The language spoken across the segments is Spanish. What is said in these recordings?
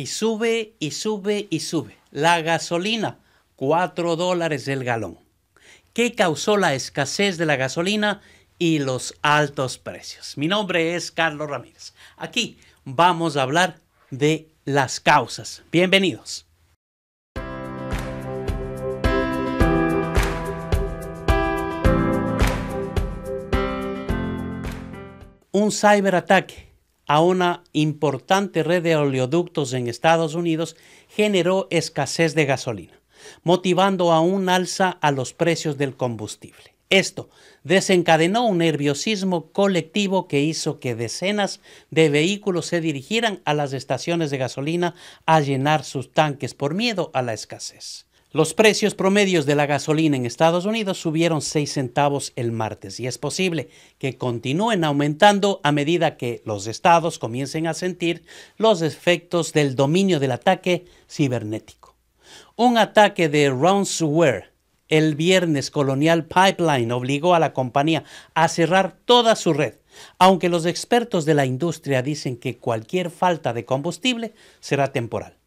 Y sube y sube y sube. La gasolina, 4 dólares el galón. ¿Qué causó la escasez de la gasolina y los altos precios? Mi nombre es Carlos Ramírez. Aquí vamos a hablar de las causas. Bienvenidos. Un ciberataque a una importante red de oleoductos en Estados Unidos generó escasez de gasolina, motivando a un alza a los precios del combustible. Esto desencadenó un nerviosismo colectivo que hizo que decenas de vehículos se dirigieran a las estaciones de gasolina a llenar sus tanques por miedo a la escasez. Los precios promedios de la gasolina en Estados Unidos subieron 6 centavos el martes y es posible que continúen aumentando a medida que los estados comiencen a sentir los efectos del dominio del ataque cibernético. Un ataque de ransomware el viernes Colonial Pipeline obligó a la compañía a cerrar toda su red, aunque los expertos de la industria dicen que cualquier falta de combustible será temporal.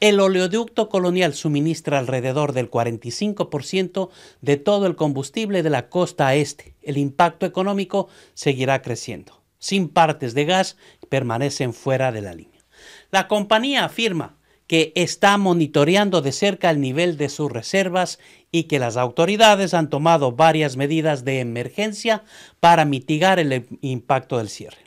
El oleoducto colonial suministra alrededor del 45% de todo el combustible de la costa este. El impacto económico seguirá creciendo. Sin partes de gas permanecen fuera de la línea. La compañía afirma que está monitoreando de cerca el nivel de sus reservas y que las autoridades han tomado varias medidas de emergencia para mitigar el impacto del cierre.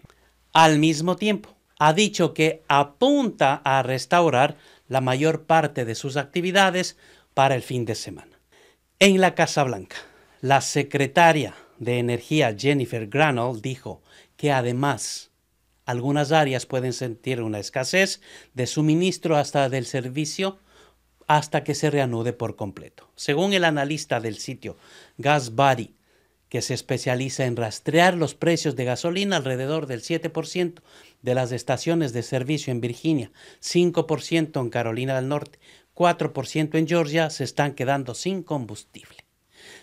Al mismo tiempo, ha dicho que apunta a restaurar la mayor parte de sus actividades para el fin de semana. En la Casa Blanca, la secretaria de Energía Jennifer Granoll dijo que además algunas áreas pueden sentir una escasez de suministro hasta del servicio hasta que se reanude por completo. Según el analista del sitio GasBuddy, que se especializa en rastrear los precios de gasolina alrededor del 7% de las estaciones de servicio en Virginia, 5% en Carolina del Norte, 4% en Georgia, se están quedando sin combustible.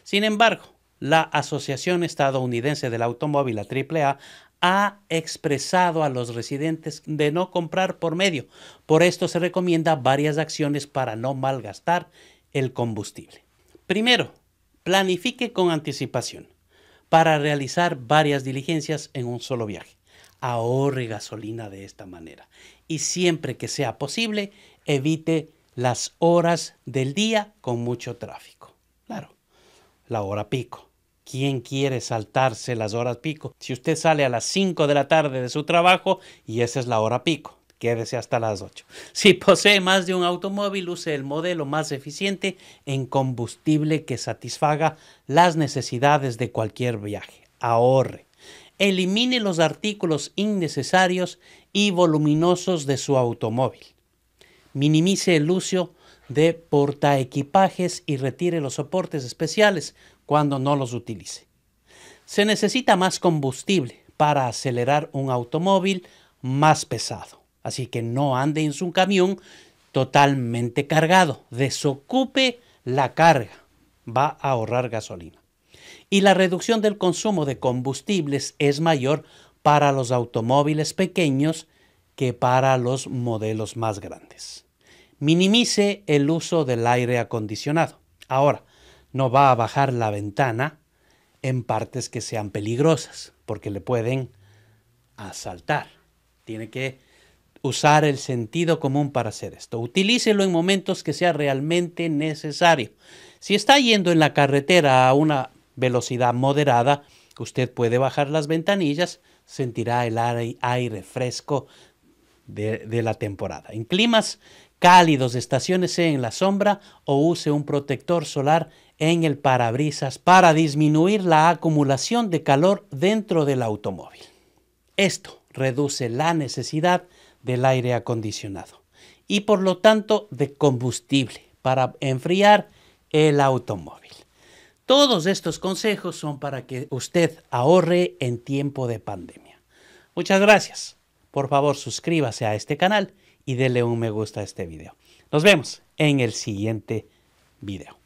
Sin embargo, la Asociación Estadounidense del Automóvil, la AAA, ha expresado a los residentes de no comprar por medio. Por esto se recomienda varias acciones para no malgastar el combustible. Primero, planifique con anticipación para realizar varias diligencias en un solo viaje. Ahorre gasolina de esta manera y siempre que sea posible evite las horas del día con mucho tráfico. Claro, la hora pico. ¿Quién quiere saltarse las horas pico? Si usted sale a las 5 de la tarde de su trabajo y esa es la hora pico, quédese hasta las 8. Si posee más de un automóvil, use el modelo más eficiente en combustible que satisfaga las necesidades de cualquier viaje. Ahorre. Elimine los artículos innecesarios y voluminosos de su automóvil. Minimice el uso de portaequipajes y retire los soportes especiales cuando no los utilice. Se necesita más combustible para acelerar un automóvil más pesado. Así que no ande en su camión totalmente cargado. Desocupe la carga. Va a ahorrar gasolina. Y la reducción del consumo de combustibles es mayor para los automóviles pequeños que para los modelos más grandes. Minimice el uso del aire acondicionado. Ahora, no va a bajar la ventana en partes que sean peligrosas, porque le pueden asaltar. Tiene que usar el sentido común para hacer esto. Utilícelo en momentos que sea realmente necesario. Si está yendo en la carretera a una velocidad moderada, usted puede bajar las ventanillas, sentirá el aire fresco de, la temporada. En climas cálidos, estaciones en la sombra o use un protector solar en el parabrisas para disminuir la acumulación de calor dentro del automóvil. Esto reduce la necesidad del aire acondicionado y por lo tanto de combustible para enfriar el automóvil. Todos estos consejos son para que usted ahorre en tiempo de pandemia. Muchas gracias. Por favor, suscríbase a este canal y dele un me gusta a este video. Nos vemos en el siguiente video.